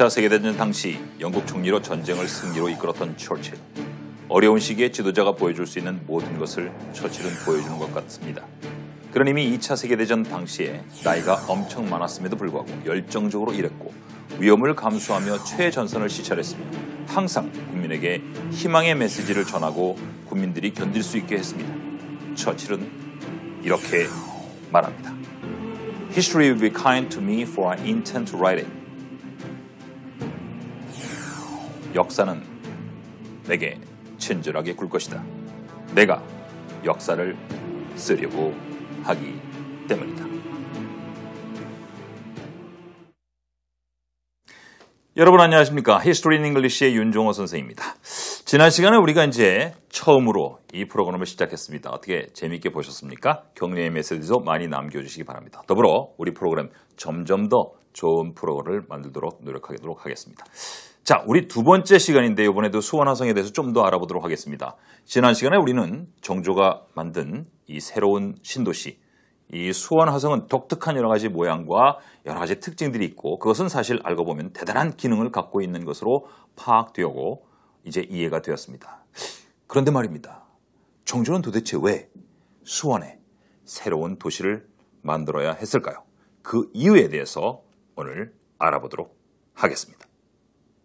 2차 세계대전 당시 영국 총리로 전쟁을 승리로 이끌었던 처칠. 어려운 시기에 지도자가 보여줄 수 있는 모든 것을 처칠은 보여주는 것 같습니다. 그런 이미 2차 세계대전 당시에 나이가 엄청 많았음에도 불구하고 열정적으로 일했고 위험을 감수하며 최전선을 시찰했으며 항상 국민에게 희망의 메시지를 전하고 국민들이 견딜 수 있게 했습니다. 처칠은 이렇게 말합니다. History will be kind to me for I intend to write it. 역사는 내게 친절하게 굴 것이다. 내가 역사를 쓰려고 하기 때문이다. 여러분 안녕하십니까? 히스토리 잉글리시의 윤종호 선생입니다. 지난 시간에 우리가 이제 처음으로 이 프로그램을 시작했습니다. 어떻게 재미있게 보셨습니까? 격려의 메시지도 많이 남겨주시기 바랍니다. 더불어 우리 프로그램 점점 더 좋은 프로그램을 만들도록 노력하도록 하겠습니다. 자, 우리 두 번째 시간인데 이번에도 수원화성에 대해서 좀 더 알아보도록 하겠습니다. 지난 시간에 우리는 정조가 만든 이 새로운 신도시 이 수원화성은 독특한 여러 가지 모양과 여러 가지 특징들이 있고 그것은 사실 알고 보면 대단한 기능을 갖고 있는 것으로 파악되었고 이제 이해가 되었습니다. 그런데 말입니다. 정조는 도대체 왜 수원에 새로운 도시를 만들어야 했을까요? 그 이유에 대해서 오늘 알아보도록 하겠습니다.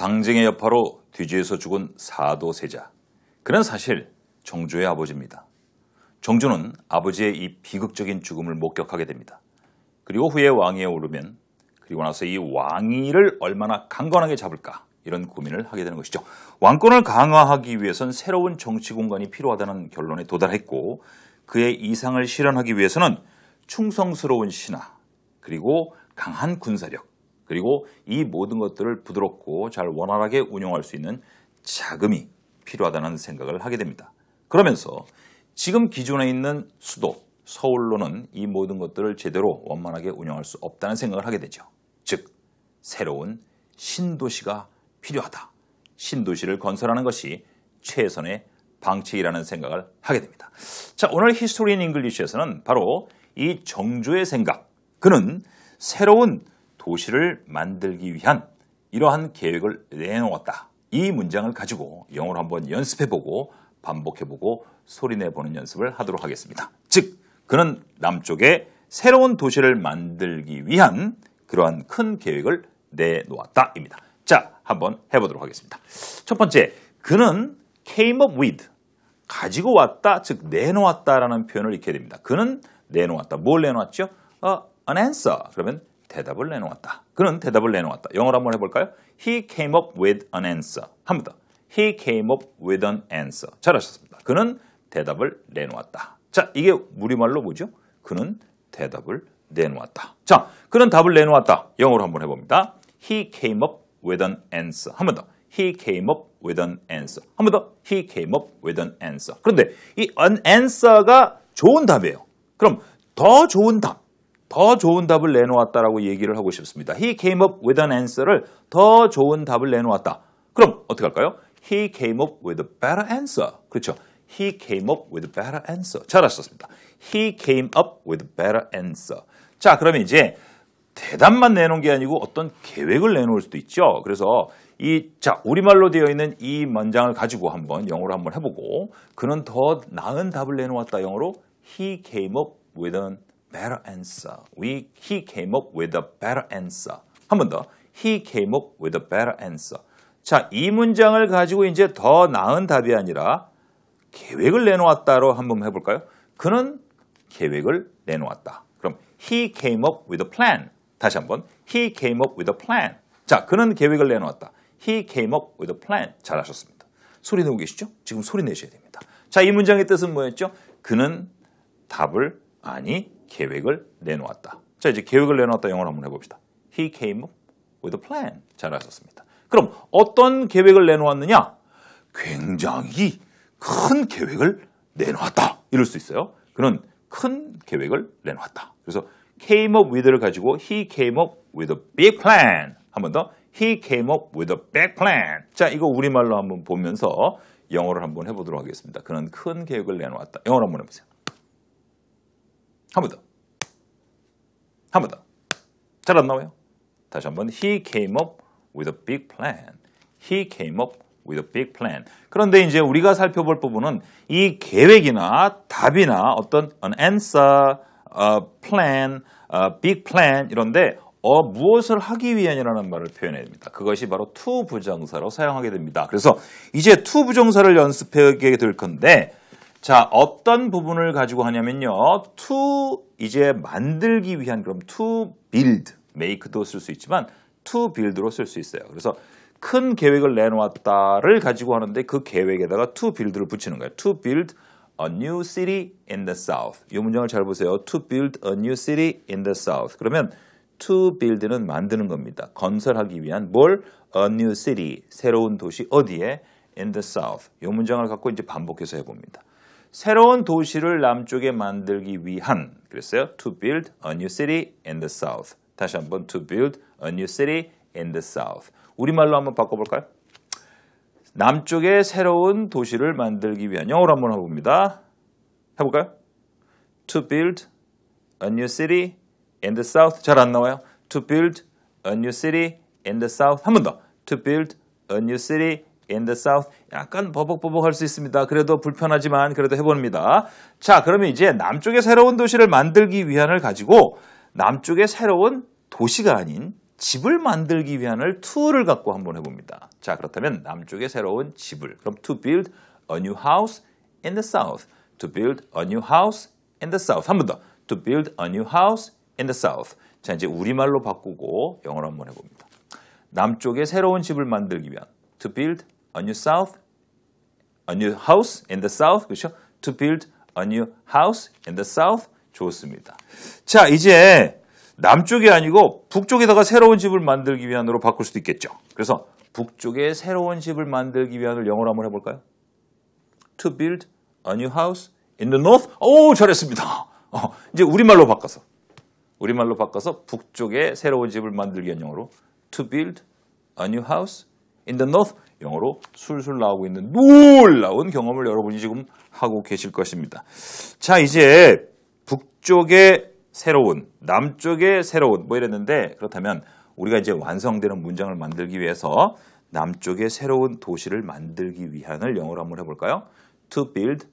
당쟁의 여파로 뒤지에서 죽은 사도세자. 그는 사실 정조의 아버지입니다. 정조는 아버지의 이 비극적인 죽음을 목격하게 됩니다. 그리고 후에 왕위에 오르면 그리고 나서 이 왕위를 얼마나 강건하게 잡을까 이런 고민을 하게 되는 것이죠. 왕권을 강화하기 위해선 새로운 정치 공간이 필요하다는 결론에 도달했고 그의 이상을 실현하기 위해서는 충성스러운 신하 그리고 강한 군사력 그리고 이 모든 것들을 부드럽고 잘 원활하게 운영할 수 있는 자금이 필요하다는 생각을 하게 됩니다. 그러면서 지금 기존에 있는 수도 서울로는 이 모든 것들을 제대로 원만하게 운영할 수 없다는 생각을 하게 되죠. 즉 새로운 신도시가 필요하다. 신도시를 건설하는 것이 최선의 방책이라는 생각을 하게 됩니다. 자, 오늘 히스토리인 잉글리쉬에서는 바로 이 정조의 생각, 그는 새로운 도시를 만들기 위한 이러한 계획을 내놓았다. 이 문장을 가지고 영어로 한번 연습해보고 반복해보고 소리내보는 연습을 하도록 하겠습니다. 즉, 그는 남쪽에 새로운 도시를 만들기 위한 그러한 큰 계획을 내놓았다입니다. 자, 한번 해보도록 하겠습니다. 첫 번째, 그는 came up with, 가지고 왔다, 즉 내놓았다라는 표현을 익혀야 됩니다. 그는 내놓았다. 뭘 내놓았죠? 어, an answer. 그러면 대답을 내놓았다. 그는 대답을 내놓았다. 영어로 한번 해볼까요? He came up with an answer. 한번 더. He came up with an answer. 잘하셨습니다. 그는 대답을 내놓았다. 자, 이게 우리말로 뭐죠? 그는 대답을 내놓았다. 자, 그는 답을 내놓았다. 영어로 한번 해봅니다. He came up with an answer. 한번 더. He came up with an answer. 한번 더. He came up with an answer. 그런데 이 an answer가 좋은 답이에요. 그럼 더 좋은 답, 더 좋은 답을 내놓았다라고 얘기를 하고 싶습니다. He came up with an answer를 더 좋은 답을 내놓았다. 그럼 어떻게 할까요? He came up with a better answer. 그렇죠? He came up with a better answer. 잘 하셨습니다. He came up with a better answer. 자, 그러면 이제 대답만 내놓은 게 아니고 어떤 계획을 내놓을 수도 있죠. 그래서 이, 자, 우리말로 되어 있는 이 문장을 가지고 한번 영어로 한번 해보고, 그는 더 나은 답을 내놓았다 영어로 He came up with an better answer. We, he came up with a better answer. 한 번 더. He came up with a better answer. 자, 이 문장을 가지고 이제 더 나은 답이 아니라 계획을 내놓았다로 한번 해볼까요? 그는 계획을 내놓았다. 그럼 he came up with a plan. 다시 한번 he came up with a plan. 자, 그는 계획을 내놓았다. He came up with a plan. 잘하셨습니다. 소리 내고 계시죠? 지금 소리 내셔야 됩니다. 자, 이 문장의 뜻은 뭐였죠? 그는 답을 아니 계획을 내놓았다. 자 이제 계획을 내놓았다 영어로 한번 해봅시다. He came with a plan. 잘 하셨습니다. 그럼 어떤 계획을 내놓았느냐? 굉장히 큰 계획을 내놓았다. 이럴 수 있어요. 그는 큰 계획을 내놓았다. 그래서 came up with를 가지고 he came up with a big plan. 한 번 더. He came up with a big plan. 자, 이거 우리말로 한번 보면서 영어를 한번 해보도록 하겠습니다. 그는 큰 계획을 내놓았다. 영어로 한번 해보세요. 한번 더. 한 번 더. 잘 안 나와요? 다시 한번 he came up with a big plan. he came up with a big plan. 그런데 이제 우리가 살펴볼 부분은 이 계획이나 답이나 어떤 an answer, a plan, a big plan 이런데 어, 무엇을 하기 위한이라는 말을 표현해야 됩니다. 그것이 바로 to 부정사로 사용하게 됩니다. 그래서 이제 to 부정사를 연습하게 될 건데 자, 어떤 부분을 가지고 하냐면요. to 이제 만들기 위한 그럼 to build, make도 쓸 수 있지만 to build로 쓸 수 있어요. 그래서 큰 계획을 내놓았다를 가지고 하는데 그 계획에다가 to build를 붙이는 거예요. to build a new city in the south. 이 문장을 잘 보세요. to build a new city in the south. 그러면 to build는 만드는 겁니다. 건설하기 위한 뭘? a new city, 새로운 도시 어디에? in the south. 이 문장을 갖고 이제 반복해서 해봅니다. 새로운 도시를 남쪽에 만들기 위한 그랬어요. To build a new city in the south. 다시 한번 to build a new city in the south. 우리말로 한번 바꿔볼까요? 남쪽에 새로운 도시를 만들기 위한 영어로 한번 해봅니다. 해볼까요? To build a new city in the south. 잘 안 나와요. To build a new city in the south. 한 번 더. To build a new city in the south 약간 버벅버벅할 수 있습니다. 그래도 불편하지만 그래도 해봅니다. 자 그러면 이제 남쪽의 새로운 도시를 만들기 위한을 가지고 남쪽의 새로운 도시가 아닌 집을 만들기 위한을 to를 갖고 한번 해봅니다. 자 그렇다면 남쪽의 새로운 집을 그럼 to build a new house in the south to build a new house in the south 한번더 to build a new house in the south 자 이제 우리말로 바꾸고 영어로 한번 해봅니다. 남쪽에 새로운 집을 만들기 위한 to build a new south, a new house in the south, 그렇죠? To build a new house in the south. 좋습니다. 자, 이제 남쪽이 아니고 북쪽에다가 새로운 집을 만들기 위한으로 바꿀 수도 있겠죠. 그래서 북쪽에 새로운 집을 만들기 위한을 영어로 한번 해볼까요? To build a new house in the north. 오, 잘했습니다. 어, 이제 우리말로 바꿔서 우리말로 바꿔서 북쪽에 새로운 집을 만들기 위한 영어로 To build a new house in the north 영어로 술술 나오고 있는 놀라운 경험을 여러분이 지금 하고 계실 것입니다. 자 이제 북쪽의 새로운 남쪽의 새로운 뭐 이랬는데 그렇다면 우리가 이제 완성되는 문장을 만들기 위해서 남쪽의 새로운 도시를 만들기 위한을 영어로 한번 해볼까요? To build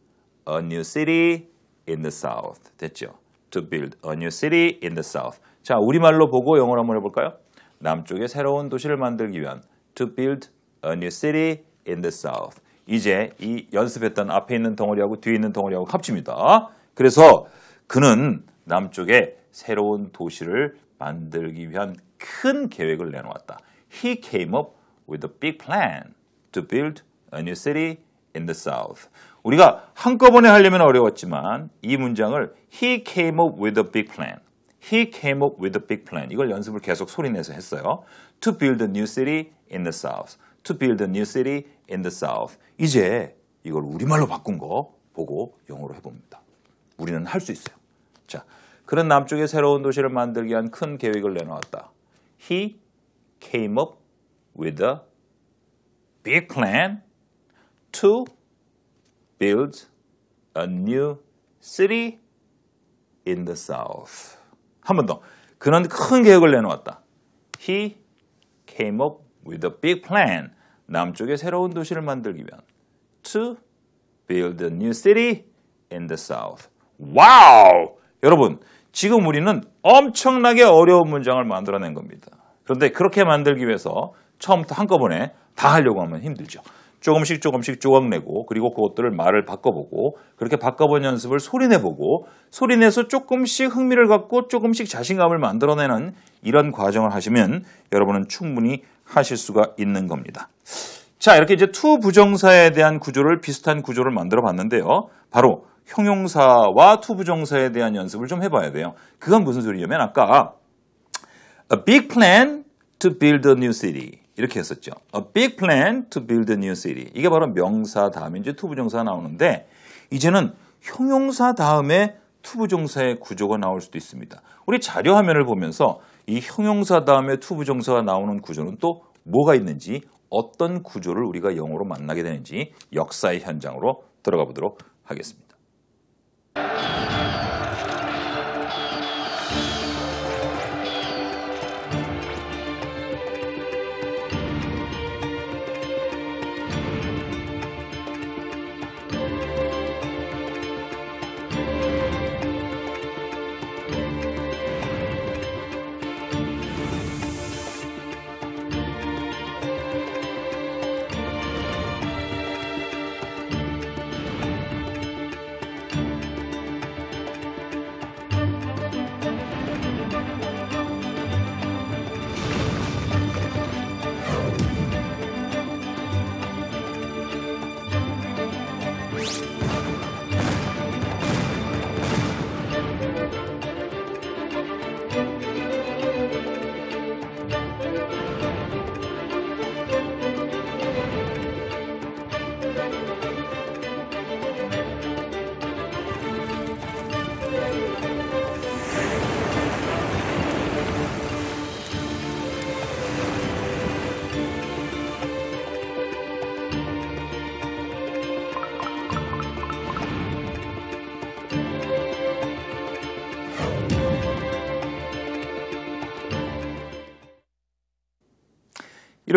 a new city in the south 됐죠? To build a new city in the south 자 우리말로 보고 영어로 한번 해볼까요? 남쪽의 새로운 도시를 만들기 위한 to build a new city in the south. 이제 이 연습했던 앞에 있는 덩어리하고 뒤에 있는 덩어리하고 합칩니다. 그래서 그는 남쪽에 새로운 도시를 만들기 위한 큰 계획을 내놓았다. He came up with a big plan to build a new city in the south. 우리가 한꺼번에 하려면 어려웠지만 이 문장을 he came up with a big plan. he came up with a big plan. 이걸 연습을 계속 소리내서 했어요. to build a new city in the south. To build a new city in the south. 이제 이걸 우리말로 바꾼 거 보고 영어로 해봅니다. 우리는 할 수 있어요. 자, 그런 남쪽에 새로운 도시를 만들기 위한 큰 계획을 내놓았다. He came up with a big plan to build a new city in the south. 한 번 더. 그는 큰 계획을 내놓았다. He came up with a big plan 남쪽에 새로운 도시를 만들기 위한 to build a new city in the south. 와우! 여러분, 지금 우리는 엄청나게 어려운 문장을 만들어낸 겁니다. 그런데 그렇게 만들기 위해서 처음부터 한꺼번에 다 하려고 하면 힘들죠. 조금씩 조금씩 조각 내고 그리고 그것들을 말을 바꿔보고 그렇게 바꿔본 연습을 소리내보고 소리내서 조금씩 흥미를 갖고 조금씩 자신감을 만들어내는 이런 과정을 하시면 여러분은 충분히 하실 수가 있는 겁니다. 자, 이렇게 이제 투 부정사에 대한 구조를 비슷한 구조를 만들어 봤는데요. 바로 형용사와 투 부정사에 대한 연습을 좀 해봐야 돼요. 그건 무슨 소리냐면 아까 a big plan to build a new city 이렇게 했었죠. a big plan to build a new city 이게 바로 명사 다음에 이제 투 부정사 가 나오는데 이제는 형용사 다음에 투부정사의 구조가 나올 수도 있습니다. 우리 자료 화면을 보면서 이 형용사 다음에 투부정사가 나오는 구조는 또 뭐가 있는지 어떤 구조를 우리가 영어로 만나게 되는지 역사의 현장으로 들어가 보도록 하겠습니다.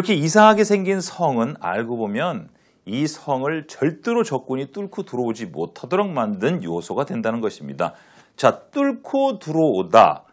이렇게 이상하게 생긴 성은 알고 보면 이 성을 절대로 적군이 뚫고 들어오지 못하도록 만든 요소가 된다는 것입니다. 자, 뚫고 들어오다.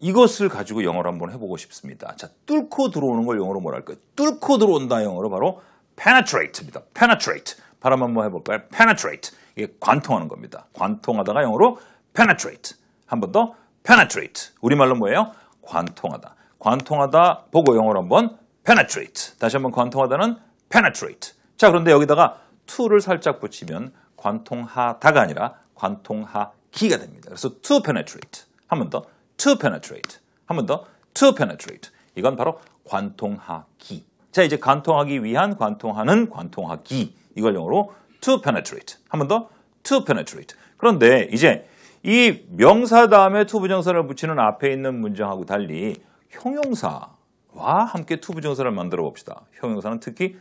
이것을 가지고 영어로 한번 해보고 싶습니다. 자, 뚫고 들어오는 걸 영어로 뭐랄까요? 뚫고 들어온다 영어로 바로 penetrate입니다. penetrate. 바람 한번 해볼까요? penetrate. 이게 관통하는 겁니다. 관통하다가 영어로 penetrate. 한 번더 penetrate. 우리말로 뭐예요? 관통하다. 관통하다 보고 영어로 한번 penetrate. 다시 한번 관통하다는 penetrate. 자, 그런데 여기다가 to를 살짝 붙이면 관통하다가 아니라 관통하기가 됩니다. 그래서 to penetrate. 한 번 더. to penetrate. 한 번 더. to penetrate. 이건 바로 관통하기. 자, 이제 관통하기 위한 관통하는 관통하기. 이걸 영어로 to penetrate. 한 번 더. to penetrate. 그런데 이제 이 명사 다음에 to 부정사를 붙이는 앞에 있는 문장하고 달리 형용사 와 함께 투부정사를 만들어 봅시다. 형용사는 특히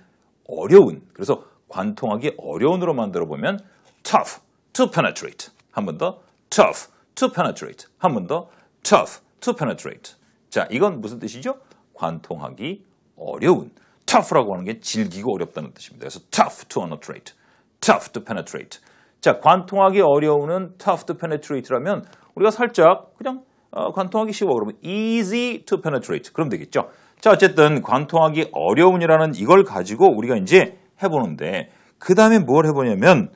어려운, 그래서 관통하기 어려운으로 만들어 보면 tough to penetrate 한 번 더 tough to penetrate 한 번 더 tough to penetrate 자 이건 무슨 뜻이죠? 관통하기 어려운 tough라고 하는 게 질기고 어렵다는 뜻입니다. 그래서 tough to penetrate, tough to penetrate 자 관통하기 어려운은 tough to penetrate라면 우리가 살짝 그냥 관통하기 쉬워 그러면 easy to penetrate 그럼 되겠죠. 자, 어쨌든 관통하기 어려운이라는 이걸 가지고 우리가 이제 해보는데 그 다음에 뭘 해보냐면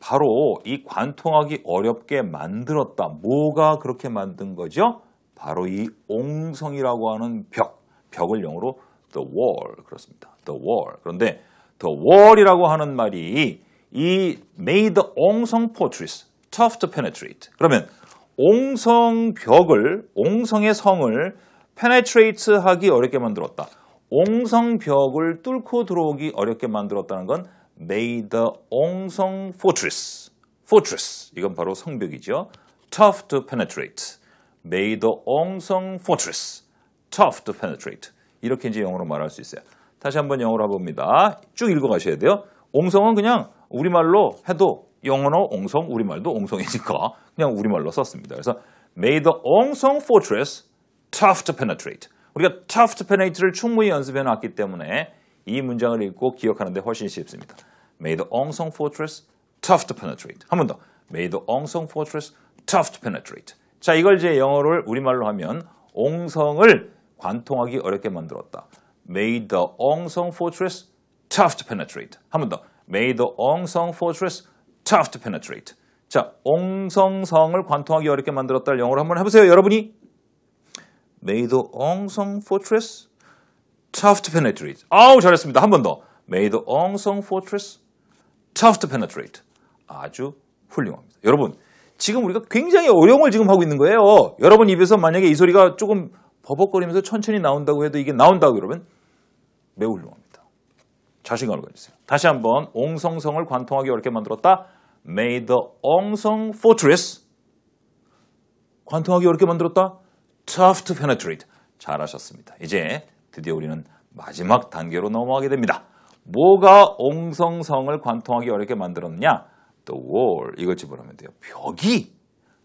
바로 이 관통하기 어렵게 만들었다. 뭐가 그렇게 만든 거죠? 바로 이 옹성이라고 하는 벽, 벽을 영어로 the wall 그렇습니다. the wall. 그런데 the wall이라고 하는 말이 이 made 옹성 fortress tough to penetrate. 그러면 옹성 벽을, 옹성의 성을 페네트레이트하기 어렵게 만들었다. 옹성벽을 뚫고 들어오기 어렵게 만들었다는 건 made the 옹성 fortress. fortress. 이건 바로 성벽이죠. tough to penetrate. made the 옹성 fortress. tough to penetrate. 이렇게 이제 영어로 말할 수 있어요. 다시 한번 영어로 해봅니다. 쭉 읽어가셔야 돼요. 옹성은 그냥 우리말로 해도 영어로 옹성, 우리말도 옹성이니까 그냥 우리말로 썼습니다. 그래서 made the 옹성 fortress tough to penetrate. 우리가 tough to penetrate를 충분히 연습해 놨기 때문에 이 문장을 읽고 기억하는데 훨씬 쉽습니다. May the Ongsong Fortress tough to penetrate. 한 번 더. May the Ongsong Fortress tough to penetrate. 자, 이걸 이제 영어를 우리말로 하면 옹성을 관통하기 어렵게 만들었다. May the Ongsong Fortress tough to penetrate. 한 번 더. May the Ongsong Fortress tough to penetrate. 자, 옹성성을 관통하기 어렵게 만들었다를 영어로 한번 해보세요, 여러분이. made 엉성 fortress tough to penetrate. 아우 잘했습니다. 한 번 더. made 엉성 fortress tough to penetrate. 아주 훌륭합니다. 여러분 지금 우리가 굉장히 어려움을 지금 하고 있는 거예요. 여러분 입에서 만약에 이 소리가 조금 버벅거리면서 천천히 나온다고 해도 이게 나온다고 그러면 매우 훌륭합니다. 자신감을 가지세요. 다시 한번 옹성성을 관통하기 어렵게 만들었다. m a d the 옹성 fortress 관통하기 어렵게 만들었다. tough to penetrate. 잘하셨습니다. 이제 드디어 우리는 마지막 단계로 넘어가게 됩니다. 뭐가 옹성성을 관통하기 어렵게 만들었느냐? The wall. 이걸 집어넣으면 돼요. 벽이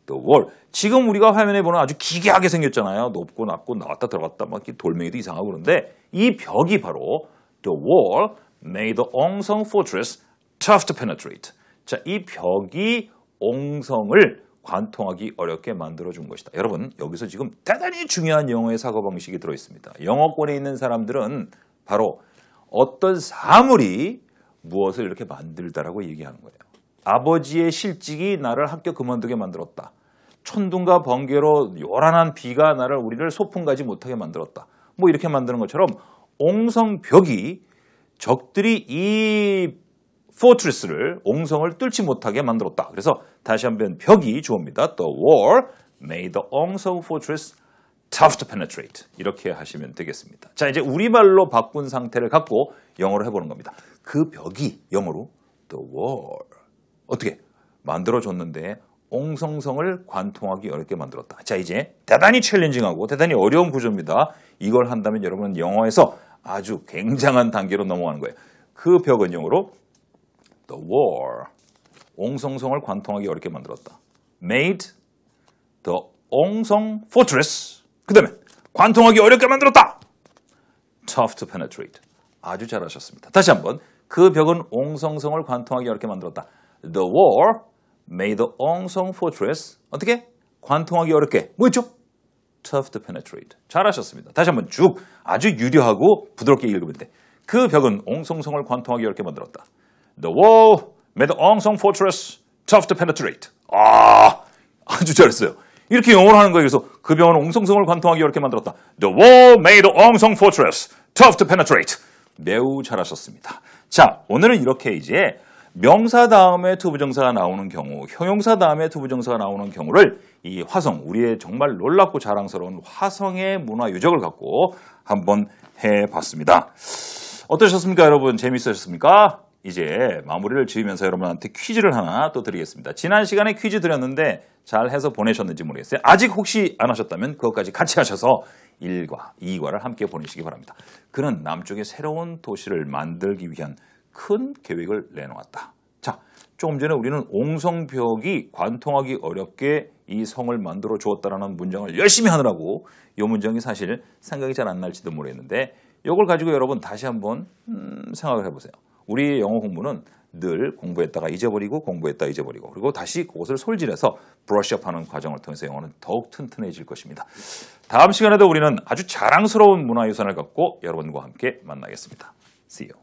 The wall. 지금 우리가 화면에 보는 아주 기괴하게 생겼잖아요. 높고 낮고 나왔다 들어갔다 막 돌멩이도 이상하고 그런데 이 벽이 바로 The wall made the 옹성 fortress tough to penetrate. 자, 이 벽이 옹성을 관통하기 어렵게 만들어준 것이다. 여러분 여기서 지금 대단히 중요한 영어의 사고방식이 들어있습니다. 영어권에 있는 사람들은 바로 어떤 사물이 무엇을 이렇게 만들다라고 얘기하는 거예요. 아버지의 실직이 나를 학교 그만두게 만들었다. 천둥과 번개로 요란한 비가 나를 우리를 소풍 가지 못하게 만들었다. 뭐 이렇게 만드는 것처럼 옹성벽이 적들이 이 포트리스를 옹성을 뚫지 못하게 만들었다. 그래서 다시 한 번 벽이 주어입니다. The wall made the 옹성 fortress tough to penetrate. 이렇게 하시면 되겠습니다. 자, 이제 우리말로 바꾼 상태를 갖고 영어로 해보는 겁니다. 그 벽이 영어로 the wall. 어떻게? 만들어줬는데 옹성성을 관통하기 어렵게 만들었다. 자, 이제 대단히 챌린징하고 대단히 어려운 구조입니다. 이걸 한다면 여러분 은 영어에서 아주 굉장한 단계로 넘어가는 거예요. 그 벽은 영어로 the war, 옹성성을 관통하기 어렵게 만들었다. made the 옹성 fortress. 그 다음에 관통하기 어렵게 만들었다. tough to penetrate. 아주 잘하셨습니다. 다시 한번 그 벽은 옹성성을 관통하기 어렵게 만들었다. The war made the 옹성 fortress 어떻게? 관통하기 어렵게 뭐였죠? Tough to penetrate. 잘하셨습니다. 다시 한번 쭉 아주 유려하고 부드럽게 읽으면 돼. 그 벽은 옹성성을 관통하기 어렵게 만들었다. The wall made the Aung San fortress tough to penetrate. 아, 아주 잘했어요. 이렇게 영어를 하는 거예요. 그래서 그 병원은 옹성성을 관통하기 어렵게 만들었다. The wall made the Aung San fortress tough to penetrate. 매우 잘하셨습니다. 자, 오늘은 이렇게 이제 명사 다음에 투부정사가 나오는 경우, 형용사 다음에 투부정사가 나오는 경우를 이 화성, 우리의 정말 놀랍고 자랑스러운 화성의 문화 유적을 갖고 한번 해봤습니다. 어떠셨습니까, 여러분? 재미있으셨습니까? 이제 마무리를 지으면서 여러분한테 퀴즈를 하나 또 드리겠습니다. 지난 시간에 퀴즈 드렸는데 잘 해서 보내셨는지 모르겠어요. 아직 혹시 안 하셨다면 그것까지 같이 하셔서 1과, 2과를 함께 보내시기 바랍니다. 그는 남쪽에 새로운 도시를 만들기 위한 큰 계획을 내놓았다. 자, 조금 전에 우리는 옹성벽이 관통하기 어렵게 이 성을 만들어 주었다라는 문장을 열심히 하느라고 이 문장이 사실 생각이 잘 안 날지도 모르겠는데 이걸 가지고 여러분 다시 한번 음, 생각을 해보세요. 우리 영어 공부는 늘 공부했다가 잊어버리고 공부했다 잊어버리고 그리고 다시 그것을 솔질해서 브러쉬업하는 과정을 통해서 영어는 더욱 튼튼해질 것입니다. 다음 시간에도 우리는 아주 자랑스러운 문화유산을 갖고 여러분과 함께 만나겠습니다. See you.